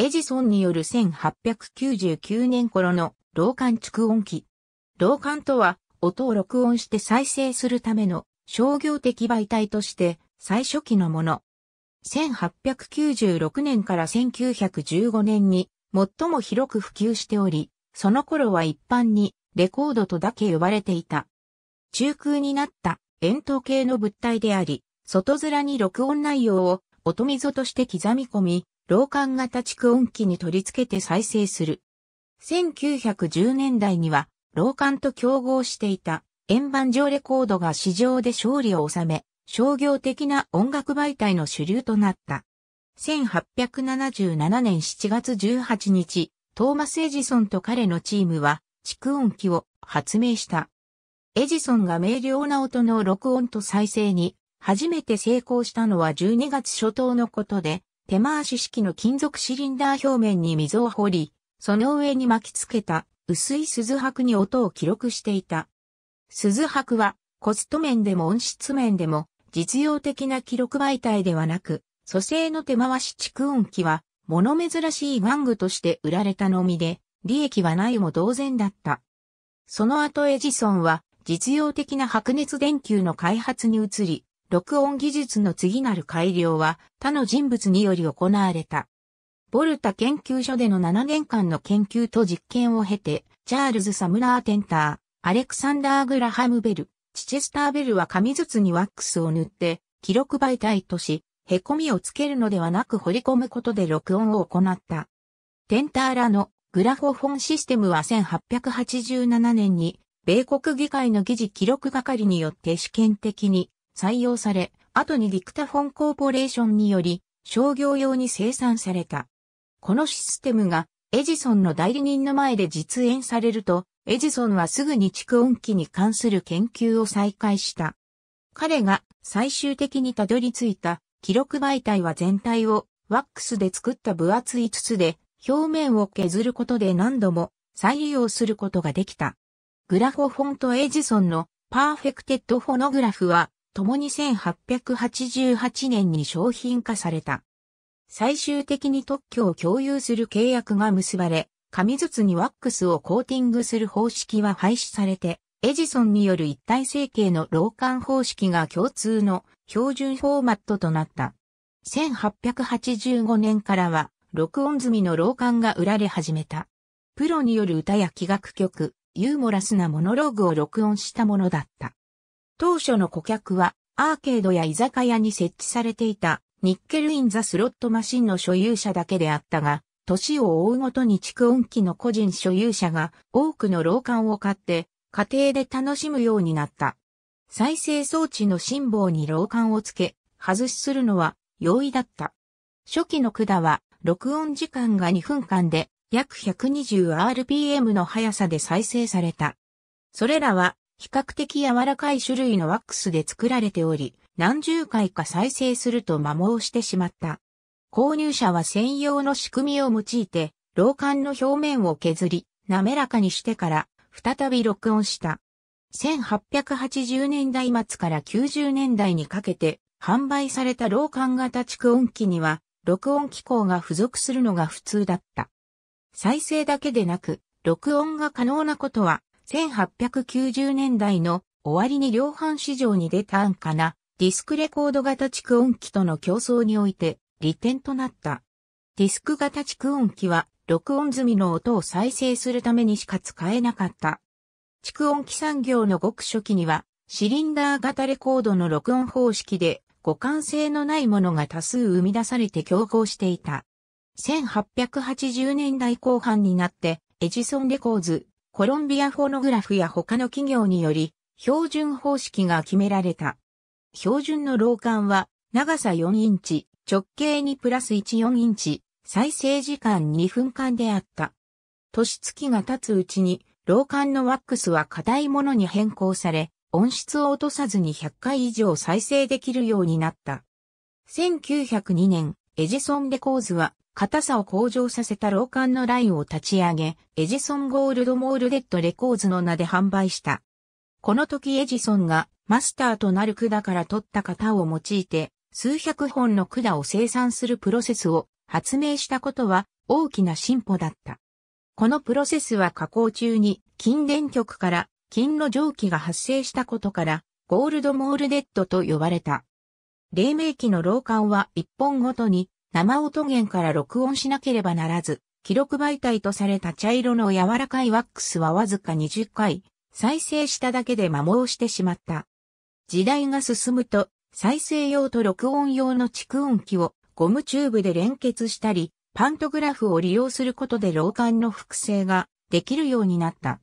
エジソンによる1899年頃の老管蓄音機。老管とは、音を録音して再生するための商業的媒体として最初期のもの。1896年から1915年に最も広く普及しており、その頃は一般にレコードとだけ呼ばれていた。中空になった円筒形の物体であり、外面に録音内容を音溝として刻み込み、老管型蓄音機に取り付けて再生する。1910年代には、老管と競合していた円盤状レコードが市場で勝利を収め、商業的な音楽媒体の主流となった。1877年7月18日、トーマス・エジソンと彼のチームは、蓄音機を発明した。エジソンが明瞭な音の録音と再生に、初めて成功したのは12月初頭のことで、手回し式の金属シリンダー表面に溝を掘り、その上に巻き付けた薄い鈴箔に音を記録していた。鈴箔はコスト面でも音質面でも実用的な記録媒体ではなく、蘇生の手回し蓄音機は物珍しい玩具として売られたのみで、利益はないも同然だった。その後エジソンは実用的な白熱電球の開発に移り、録音技術の次なる改良は他の人物により行われた。ボルタ研究所での7年間の研究と実験を経て、チャールズ・サムラー・テンター、アレクサンダー・グラハム・ベル、チチェスター・ベルは紙筒にワックスを塗って、記録媒体とし、凹みをつけるのではなく掘り込むことで録音を行った。テンターらのグラフォフォンシステムは1887年に、米国議会の議事記録係によって試験的に採用され、後にディクタフォンコーポレーションにより商業用に生産された。このシステムがエジソンの代理人の前で実演されると、エジソンはすぐに蓄音機に関する研究を再開した。彼が最終的にたどり着いた記録媒体は全体をワックスで作った分厚い筒で表面を削ることで何度も再利用することができた。グラフォフォンとエジソンのパーフェクテッドフォノグラフは共に1888年に商品化された。最終的に特許を共有する契約が結ばれ、紙筒にワックスをコーティングする方式は廃止されて、エジソンによる一体成形の老管方式が共通の標準フォーマットとなった。1885年からは、録音済みの老管が売られ始めた。プロによる歌や器楽曲、ユーモラスなモノローグを録音したものだった。当初の顧客は、アーケードや居酒屋に設置されていた、ニッケルインザスロットマシンの所有者だけであったが、年を追うごとに蓄音機の個人所有者が多くの老館を買って家庭で楽しむようになった。再生装置の辛抱に老館をつけ、外しするのは容易だった。初期の管は録音時間が2分間で約 120rpm の速さで再生された。それらは比較的柔らかい種類のワックスで作られており、何十回か再生すると摩耗してしまった。購入者は専用の仕組みを用いて、老管の表面を削り、滑らかにしてから、再び録音した。1880年代末から90年代にかけて、販売された老管型蓄音機には、録音機構が付属するのが普通だった。再生だけでなく、録音が可能なことは、1890年代の終わりに量販市場に出た安価なディスクレコード型蓄音機との競争において利点となった。ディスク型蓄音機は録音済みの音を再生するためにしか使えなかった。蓄音機産業のごく初期にはシリンダー型レコードの録音方式で互換性のないものが多数生み出されて競合していた。1880年代後半になってエジソンレコーズ、コロンビアフォノグラフや他の企業により、標準方式が決められた。標準の老管は、長さ4インチ、直径2プラス14インチ、再生時間2分間であった。年月が経つうちに、老管のワックスは硬いものに変更され、音質を落とさずに100回以上再生できるようになった。1902年、エジソンレコーズは硬さを向上させた老館のラインを立ち上げ、エジソン・ゴールド・モールデッド・レコーズの名で販売した。この時エジソンがマスターとなる管から取った型を用いて、数百本の管を生産するプロセスを発明したことは大きな進歩だった。このプロセスは加工中に金電極から金の蒸気が発生したことから、ゴールド・モールデッドと呼ばれた。黎明期の老館は一本ごとに生音源から録音しなければならず、記録媒体とされた茶色の柔らかいワックスはわずか20回、再生しただけで摩耗してしまった。時代が進むと、再生用と録音用の蓄音機をゴムチューブで連結したり、パントグラフを利用することで老管の複製ができるようになった。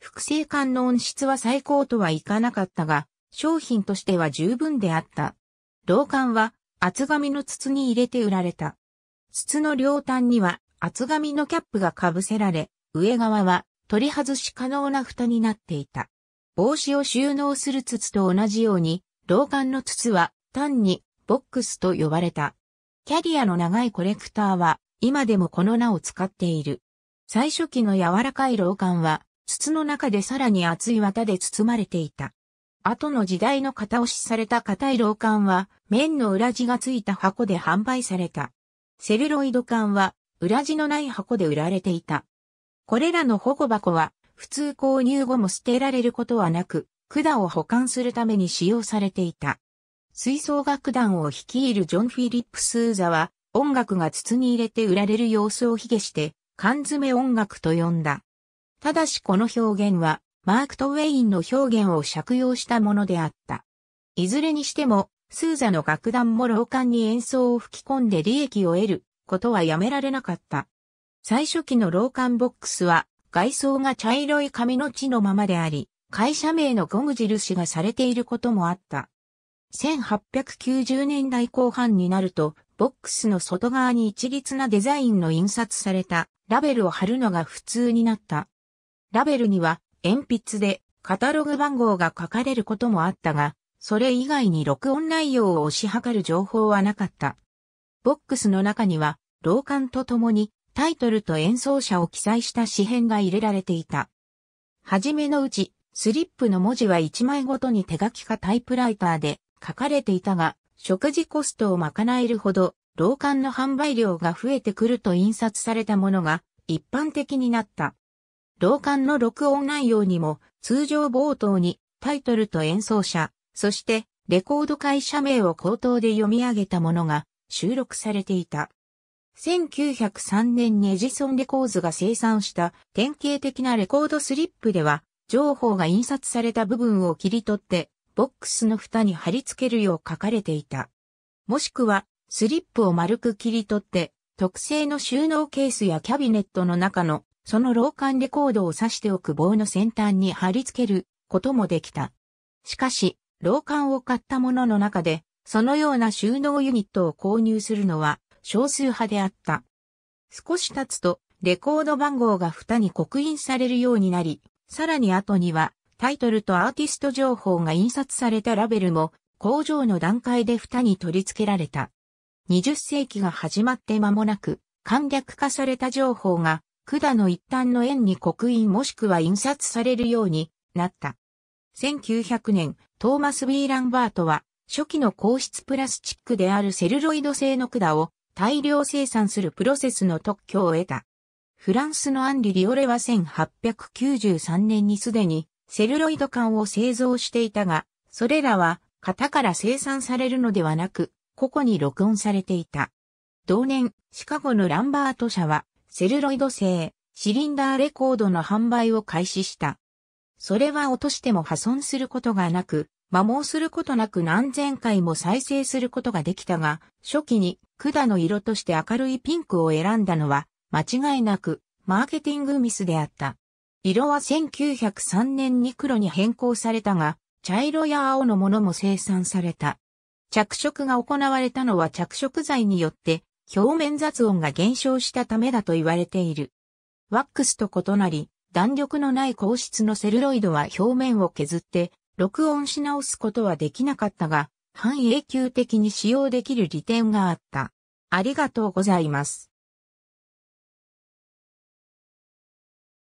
複製管の音質は最高とはいかなかったが、商品としては十分であった。老管は厚紙の筒に入れて売られた。筒の両端には厚紙のキャップが被せられ、上側は取り外し可能な蓋になっていた。帽子を収納する筒と同じように、老管の筒は単にボックスと呼ばれた。キャリアの長いコレクターは今でもこの名を使っている。最初期の柔らかい老管は筒の中でさらに厚い綿で包まれていた。後の時代の型押しされた硬い老管は、面の裏地がついた箱で販売された。セルロイド管は、裏地のない箱で売られていた。これらの保護箱は、普通購入後も捨てられることはなく、管を保管するために使用されていた。吹奏楽団を率いるジョン・フィリップ・スーザは、音楽が筒に入れて売られる様子を卑下して、缶詰音楽と呼んだ。ただしこの表現は、マーク・トウェインの表現を借用したものであった。いずれにしても、スーザの楽団も老館に演奏を吹き込んで利益を得ることはやめられなかった。最初期の老館ボックスは、外装が茶色い紙の地のままであり、会社名のゴム印がされていることもあった。1890年代後半になると、ボックスの外側に一律なデザインの印刷されたラベルを貼るのが普通になった。ラベルには鉛筆でカタログ番号が書かれることもあったが、それ以外に録音内容を推し量る情報はなかった。ボックスの中には、老館とともにタイトルと演奏者を記載した詩編が入れられていた。はじめのうち、スリップの文字は1枚ごとに手書きかタイプライターで書かれていたが、食事コストを賄えるほど、老館の販売量が増えてくると印刷されたものが一般的になった。同館の録音内容にも、通常冒頭にタイトルと演奏者、そしてレコード会社名を口頭で読み上げたものが収録されていた。1903年にエジソンレコーズが生産した典型的なレコードスリップでは、情報が印刷された部分を切り取って、ボックスの蓋に貼り付けるよう書かれていた。もしくは、スリップを丸く切り取って、特製の収納ケースやキャビネットの中のその老管レコードを挿しておく棒の先端に貼り付けることもできた。しかし、老管を買ったものの中で、そのような収納ユニットを購入するのは少数派であった。少し経つと、レコード番号が蓋に刻印されるようになり、さらに後には、タイトルとアーティスト情報が印刷されたラベルも、工場の段階で蓋に取り付けられた。20世紀が始まって間もなく、簡略化された情報が管の一端の円に刻印もしくは印刷されるようになった。1900年、トーマス・ィー・ランバートは、初期の硬質プラスチックであるセルロイド製の管を大量生産するプロセスの特許を得た。フランスのアンリ・リオレは1893年にすでにセルロイド管を製造していたが、それらは型から生産されるのではなく、個々に録音されていた。同年、シカゴのランバート社はセルロイド製、シリンダーレコードの販売を開始した。それは落としても破損することがなく、摩耗することなく何千回も再生することができたが、初期に管の色として明るいピンクを選んだのは、間違いなく、マーケティングミスであった。色は1903年に黒に変更されたが、茶色や青のものも生産された。着色が行われたのは着色剤によって表面雑音が減少したためだと言われている。ワックスと異なり、弾力のない硬質のセルロイドは表面を削って、録音し直すことはできなかったが、半永久的に使用できる利点があった。ありがとうございます。